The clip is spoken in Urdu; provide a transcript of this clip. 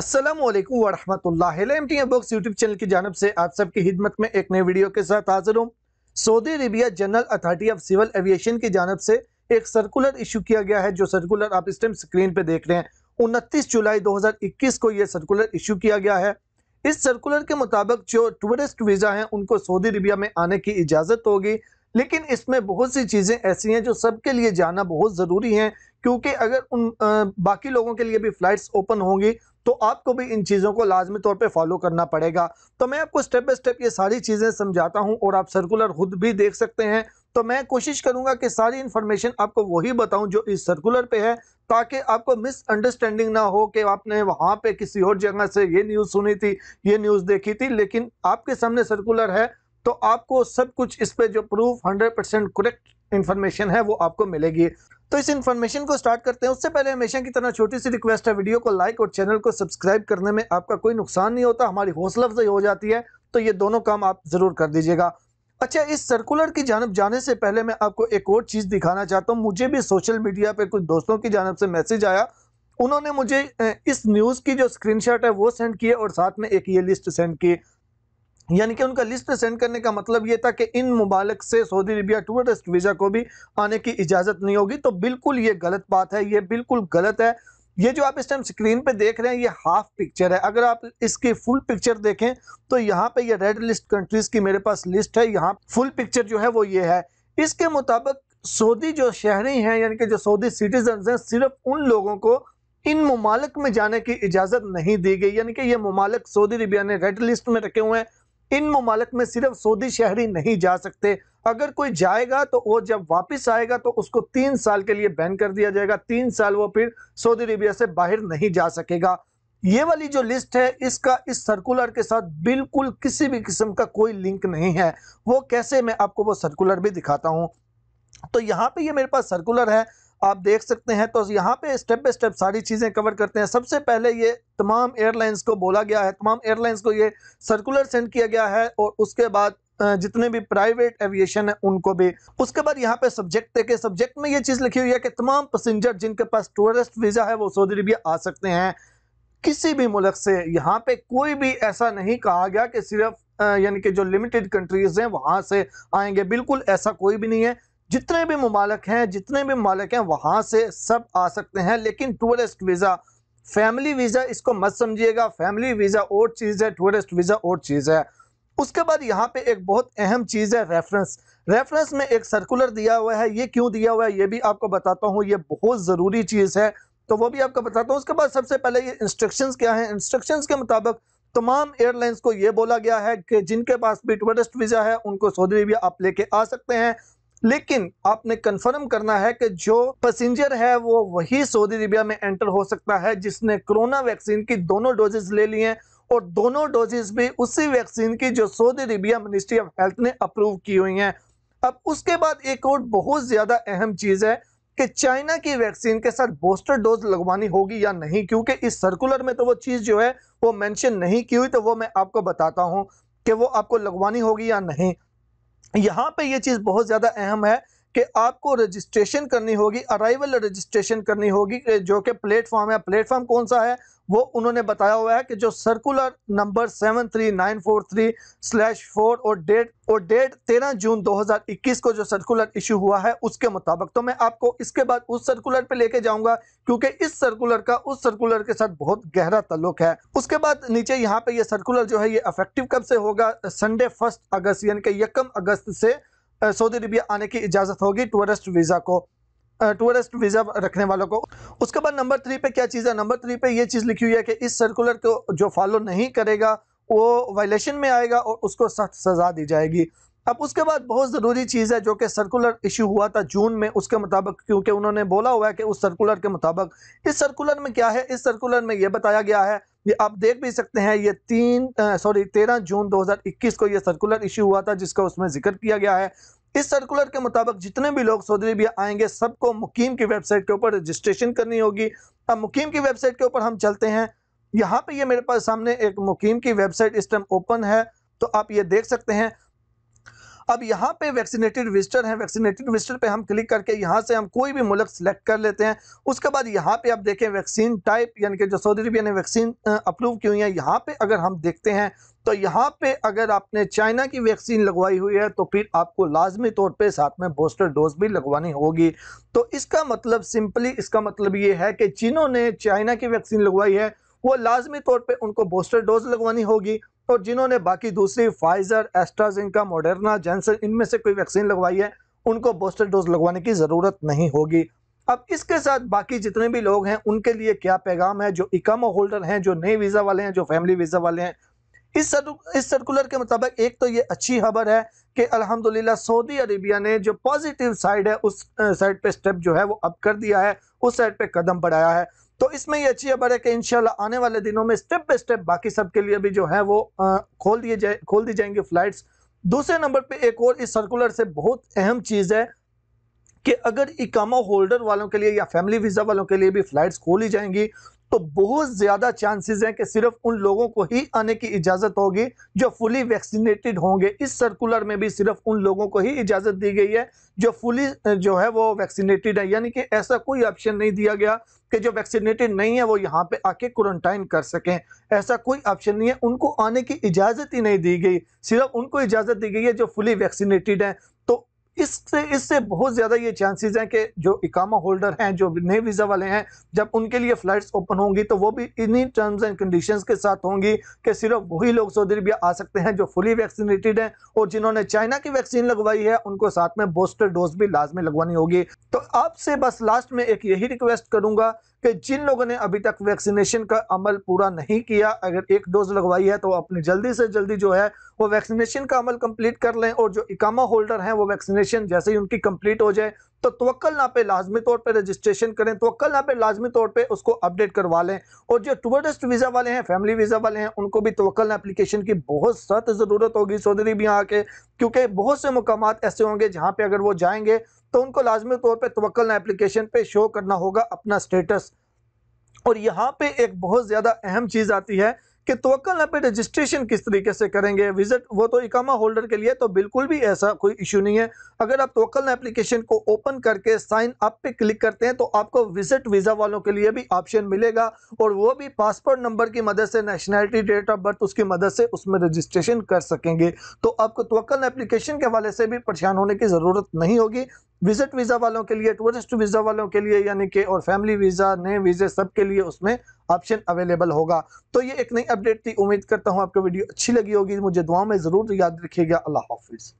السلام علیکم ورحمۃ اللہ ایم بکس یوٹیوب چینل کی جانب سے آپ سب کی حدمت میں ایک نئے ویڈیو کے ساتھ حاضر ہوں سعودی عربیہ general authority of civil aviation کی جانب سے ایک سرکولر ایشو کیا گیا ہے جو سرکولر آپ اس ٹائم سکرین پہ دیکھ رہے ہیں انتیس جولائی دو ہزار اکیس کو یہ سرکولر ایشو کیا گیا ہے اس سرکولر کے مطابق جو ٹورسٹ ویزا ہیں ان کو سعودی عربیہ میں آنے کی اجازت ہوگی لیکن اس میں بہت سی چیزیں ایسی ہیں جو سب کے لیے جانا بہت ضروری ہیں کیونکہ اگر ان باقی لوگوں کے لیے بھی فلائٹس اوپن ہوں گی تو آپ کو بھی ان چیزوں کو لازمی طور پہ فالو کرنا پڑے گا تو میں آپ کو سٹیپ بائی سٹیپ یہ ساری چیزیں سمجھاتا ہوں اور آپ سرکولر خود بھی دیکھ سکتے ہیں تو میں کوشش کروں گا کہ ساری انفارمیشن آپ کو وہی بتاؤں جو اس سرکولر پہ ہے تاکہ آپ کو مس انڈرسٹینڈنگ نہ ہو کہ آپ نے وہاں پہ کسی اور جگہ سے یہ نیوز سنی تھی یہ نیوز دیکھی تھی لیکن آپ کے سامنے سرکولر ہے تو آپ کو سب کچھ اس پہ جو proof hundred percent correct information ہے وہ آپ کو ملے گی تو اس انفارمیشن کو سٹارٹ کرتے ہیں اس سے پہلے ہمیشہ کی طرح چھوٹی سی ریکویسٹ ہے ویڈیو کو لائک اور چینل کو سبسکرائب کرنے میں آپ کا کوئی نقصان نہیں ہوتا ہماری حوصلہ افزائی ہو جاتی ہے تو یہ دونوں کام آپ ضرور کر دیجئے گا اچھا اس سرکولر کی جانب جانے سے پہلے میں آپ کو ایک اور چیز دکھانا چاہتا ہوں مجھے بھی سوشل میڈیا پہ کچھ دوستوں کی جانب سے میسج آیا انہوں نے مجھے اس نیوز کی جو اسکرین شاٹ ہے وہ سینڈ کیے اور ساتھ میں ایک یہ لسٹ سینڈ کی یعنی کہ ان کا لسٹ سینڈ کرنے کا مطلب یہ تھا کہ ان ممالک سے سعودی عربیہ ٹورسٹ ویزا کو بھی آنے کی اجازت نہیں ہوگی تو بالکل یہ غلط بات ہے یہ بالکل غلط ہے یہ جو آپ اس سکرین دیکھ رہے ہیں یہ ہاف پکچر ہے اگر آپ اس کی فل پکچر دیکھیں تو یہاں پہ یہ ریڈ لسٹ کنٹریز کی میرے پاس لسٹ ہے یہاں فل پکچر جو ہے وہ یہ ہے اس کے مطابق سعودی جو شہری ہیں یعنی کہ جو سعودی سٹیزنز ہیں صرف ان لوگوں کو ان ممالک میں جانے کی اجازت نہیں دی گئی یعنی کہ یہ ممالک سعودی عربیہ نے ریڈ لسٹ میں رکھے ہوئے ہیں ان ممالک میں صرف سعودی شہری نہیں جا سکتے اگر کوئی جائے گا تو وہ جب واپس آئے گا تو اس کو تین سال کے لیے بین کر دیا جائے گا تین سال وہ پھر سعودی عربیہ سے باہر نہیں جا سکے گا یہ والی جو لسٹ ہے اس کا اس سرکولر کے ساتھ بالکل کسی بھی قسم کا کوئی لنک نہیں ہے وہ کیسے میں آپ کو وہ سرکولر بھی دکھاتا ہوں تو یہاں پہ یہ میرے پاس سرکولر ہے آپ دیکھ سکتے ہیں تو یہاں پہ ساری چیزیں کور کرتے ہیں سب سے پہلے یہ تمام ایئر لائنز کو بولا گیا ہے تمام ایئر لائنز کو یہ سرکولر سینڈ کیا گیا ہے اور اس کے بعد جتنے بھی پرائیویٹ ایویشن ہے ان کو بھی اس کے بعد یہاں پہ سبجیکٹ دیکھے سبجیکٹ میں یہ چیز لکھی ہوئی ہے کہ تمام پسنجر جن کے پاس ٹورسٹ ویزا ہے وہ سعودی عربیہ آ سکتے ہیں کسی بھی ملک سے یہاں پہ کوئی بھی ایسا نہیں کہا گیا کہ صرف یعنی کہ جو لمیٹڈ کنٹریز ہیں وہاں سے آئیں گے بالکل ایسا کوئی بھی نہیں ہے جتنے بھی ممالک ہیں جتنے بھی ممالک ہیں وہاں سے سب آ سکتے ہیں لیکن ٹورسٹ ویزا فیملی ویزا اس کو مت سمجھیے گا فیملی ویزا اور چیز ہے ٹورسٹ ویزا اور چیز ہے اس کے بعد یہاں پہ ایک بہت اہم چیز ہے ریفرنس ریفرنس میں ایک سرکولر دیا ہوا ہے یہ کیوں دیا ہوا ہے یہ بھی آپ کو بتاتا ہوں یہ بہت ضروری چیز ہے تو وہ بھی آپ کو بتاتا ہوں اس کے بعد سب سے پہلے یہ انسٹرکشنز کیا ہیں انسٹرکشنز کے مطابق تمام ایئر لائنز کو یہ بولا گیا ہے کہ جن کے پاس بھی ٹورسٹ ویزا ہے ان کو سعودی عربیہ آپ لے کے آ سکتے ہیں لیکن آپ نے کنفرم کرنا ہے کہ جو پسنجر ہے وہ وہی سعودی عربیہ میں انٹر ہو سکتا ہے جس نے کرونا ویکسین کی دونوں ڈوزز لے لی ہیں اور دونوں ڈوزز بھی اسی ویکسین کی جو سعودی عربیہ منسٹری آف ہیلتھ نے اپروو کی ہوئی ہیں اب اس کے بعد ایک اور بہت زیادہ اہم چیز ہے کہ چائنا کی ویکسین کے ساتھ بوسٹر ڈوز لگوانی ہوگی یا نہیں کیونکہ اس سرکولر میں تو وہ چیز جو ہے وہ مینشن نہیں کی ہوئی تو وہ میں آپ کو بتاتا ہوں کہ وہ آپ کو لگوانی ہوگی یا نہیں یہاں پہ یہ چیز بہت زیادہ اہم ہے کہ آپ کو رجسٹریشن کرنی ہوگی ارائیول رجسٹریشن کرنی ہوگی جو کہ پلیٹ فارم ہے پلیٹ فارم کون سا ہے وہ انہوں نے بتایا ہوا ہے کہ جو سرکولر نمبر 73943 سلیش فور اور ڈیٹ اور ڈیٹ تیرہ جون دوہزار اکیس کو جو سرکولر ایشو ہوا ہے اس کے مطابق تو میں آپ کو اس کے بعد اس سرکولر پہ لے کے جاؤں گا کیونکہ اس سرکولر کا اس سرکولر کے ساتھ بہت گہرا تعلق ہے اس کے بعد نیچے یہاں پہ یہ سرکولر جو ہے یہ افیکٹیو کب سے ہوگا سنڈے فرسٹ اگست یعنی کہ یکم اگست سے سعودی عربیہ آنے کی اجازت ہوگی ٹورسٹ ویزا کو ٹورسٹ ویزا رکھنے والوں کو اس کے بعد نمبر تھری پہ کیا چیز ہے نمبر تھری پہ یہ چیز لکھی ہوئی ہے کہ اس سرکولر کو جو فالو نہیں کرے گا وہ وائلیشن میں آئے گا اور اس کو سخت سزا دی جائے گی اب اس کے بعد بہت ضروری چیز ہے جو کہ سرکولر ایشو ہوا تھا جون میں اس کے مطابق کیونکہ انہوں نے بولا ہوا ہے کہ اس سرکولر کے مطابق اس سرکولر میں کیا ہے اس سرکولر میں یہ بتایا گیا ہے یہ آپ دیکھ بھی سکتے ہیں یہ تین سوری تیرہ جون دو ہزار اکیس کو یہ سرکولر ایشو ہوا تھا جس کا اس میں ذکر کیا گیا ہے اس سرکولر کے مطابق جتنے بھی لوگ سعودی عربیہ آئیں گے سب کو مقیم کی ویب سائٹ کے اوپر رجسٹریشن کرنی ہوگی اب مقیم کی ویب سائٹ کے اوپر ہم چلتے ہیں یہاں پہ یہ میرے پاس سامنے ایک مقیم کی ویب سائٹ اس ٹائم اوپن ہے تو آپ یہ دیکھ سکتے ہیں اب یہاں پہ ویکسینیٹڈ ویسٹر ہیں ویکسینیٹڈ ویسٹر پہ ہم کلک کر کے یہاں سے ہم کوئی بھی ملک سلیکٹ کر لیتے ہیں اس کے بعد یہاں پہ آپ دیکھیں ویکسین ٹائپ یعنی کہ جو سعودی عربیہ نے ویکسین اپروو کی ہوئی ہیں یہاں پہ اگر ہم دیکھتے ہیں تو یہاں پہ اگر آپ نے چائنا کی ویکسین لگوائی ہوئی ہے تو پھر آپ کو لازمی طور پہ ساتھ میں بوسٹر ڈوز بھی لگوانی ہوگی تو اس کا مطلب سمپلی اس کا مطلب یہ ہے کہ چینوں نے چائنا کی ویکسین لگوائی ہے وہ لازمی طور پہ ان کو بوسٹر ڈوز لگوانی ہوگی اور جنہوں نے باقی دوسری فائزر ایسٹرازنکا موڈرنا جینسن ان میں سے کوئی ویکسین لگوائی ہے ان کو بوسٹر ڈوز لگوانے کی ضرورت نہیں ہوگی اب اس کے ساتھ باقی جتنے بھی لوگ ہیں ان کے لیے کیا پیغام ہے جو اکامو ہولڈر ہیں جو نئے ویزا والے ہیں جو فیملی ویزا والے ہیں اس اس سرکولر کے مطابق ایک تو یہ اچھی خبر ہے کہ الحمدللہ سعودی عربیہ نے جو پازیٹیو سائیڈ ہے اس سائیڈ پہ سٹیپ جو ہے وہ اپ کر دیا ہے اس سائیڈ پہ قدم بڑھایا ہے تو اس میں یہ اچھی خبر ہے کہ انشاءاللہ آنے والے دنوں میں سٹپ بائی سٹپ باقی سب کے لیے بھی جو ہے وہ کھول دی جائے کھول دی جائیں گے فلائٹس دوسرے نمبر پہ ایک اور اس سرکولر سے بہت اہم چیز ہے کہ اگر اکامہ ہولڈر والوں کے لیے یا فیملی ویزا والوں کے لیے بھی فلائٹس کھولی جائیں گی تو بہت زیادہ چانسز ہیں کہ صرف ان لوگوں کو ہی آنے کی اجازت ہوگی جو فلی ویکسینیٹڈ ہوں گے اس سرکولر میں بھی صرف ان لوگوں کو ہی اجازت دی گئی ہے جو فلی جو ہے وہ ویکسینیٹڈ ہے یعنی کہ ایسا کوئی آپشن نہیں دیا گیا کہ جو ویکسینیٹڈ نہیں ہے وہ یہاں پہ آ کے کورنٹائن کر سکیں ایسا کوئی آپشن نہیں ہے ان کو آنے کی اجازت ہی نہیں دی گئی صرف ان کو اجازت دی گئی ہے جو فلی ویکسینیٹڈ ہیں اس سے اس سے بہت زیادہ یہ چانسز ہیں کہ جو اکامہ ہولڈر ہیں جو نئے ویزا والے ہیں جب ان کے لیے فلائٹس اوپن ہوں گی تو وہ بھی انہی ٹرمز اینڈ کنڈیشنز کے ساتھ ہوں گی کہ صرف وہی لوگ سعودی عربیہ آ سکتے ہیں جو فلی ویکسینیٹیڈ ہیں اور جنہوں نے چائنا کی ویکسین لگوائی ہے ان کو ساتھ میں بوسٹر ڈوز بھی لازمی لگوانی ہوگی تو آپ سے بس لاسٹ میں ایک یہی ریکویسٹ کروں گا کہ جن لوگوں نے ابھی تک ویکسینیشن کا عمل پورا نہیں کیا اگر ایک ڈوز لگوائی ہے تو اپنی جلدی سے جلدی جو ہے وہ ویکسینیشن کا عمل کمپلیٹ کر لیں اور جو اکامہ ہولڈر ہیں وہ ویکسینیشن رجسٹریشن جیسے ہی ان کی کمپلیٹ ہو جائے تو توقل نہ پہ لازمی طور پہ رجسٹریشن کریں توقل نہ پہ لازمی طور پہ اس کو اپ ڈیٹ کروا لیں اور جو ٹورسٹ ویزا والے ہیں فیملی ویزا والے ہیں ان کو بھی توقل نہ اپلیکیشن کی بہت سخت ضرورت ہوگی سعودی عربیہ آ کے کیونکہ بہت سے مقامات ایسے ہوں گے جہاں پہ اگر وہ جائیں گے تو ان کو لازمی طور پہ توقل نہ اپلیکیشن پہ شو کرنا ہوگا اپنا سٹیٹس اور یہاں پہ ایک بہت زیادہ اہم چیز آتی ہے کہ توکل پہ رجسٹریشن کس طریقے سے کریں گے وزٹ وہ تو اکامہ ہولڈر کے لیے تو بالکل بھی ایسا کوئی ایشو نہیں ہے اگر آپ نہ اپلیکیشن کو اوپن کر کے سائن اپ پہ کلک کرتے ہیں تو آپ کو وزٹ ویزا والوں کے لیے بھی آپشن ملے گا اور وہ بھی پاسپورٹ نمبر کی مدد سے نیشنلٹی ڈیٹ آف برتھ اس کی مدد سے اس میں رجسٹریشن کر سکیں گے تو آپ کو توکل اپلیکیشن کے حوالے سے بھی پریشان ہونے کی ضرورت نہیں ہوگی وزٹ ویزا والوں کے لیے ٹورسٹ ویزا والوں کے لیے یعنی کہ اور فیملی ویزا نئے ویزے سب کے لیے اس میں آپشن اویلیبل ہوگا تو یہ ایک نئی اپڈیٹ تھی امید کرتا ہوں آپ کو ویڈیو اچھی لگی ہوگی مجھے دعاوں میں ضرور یاد رکھیے گا اللہ حافظ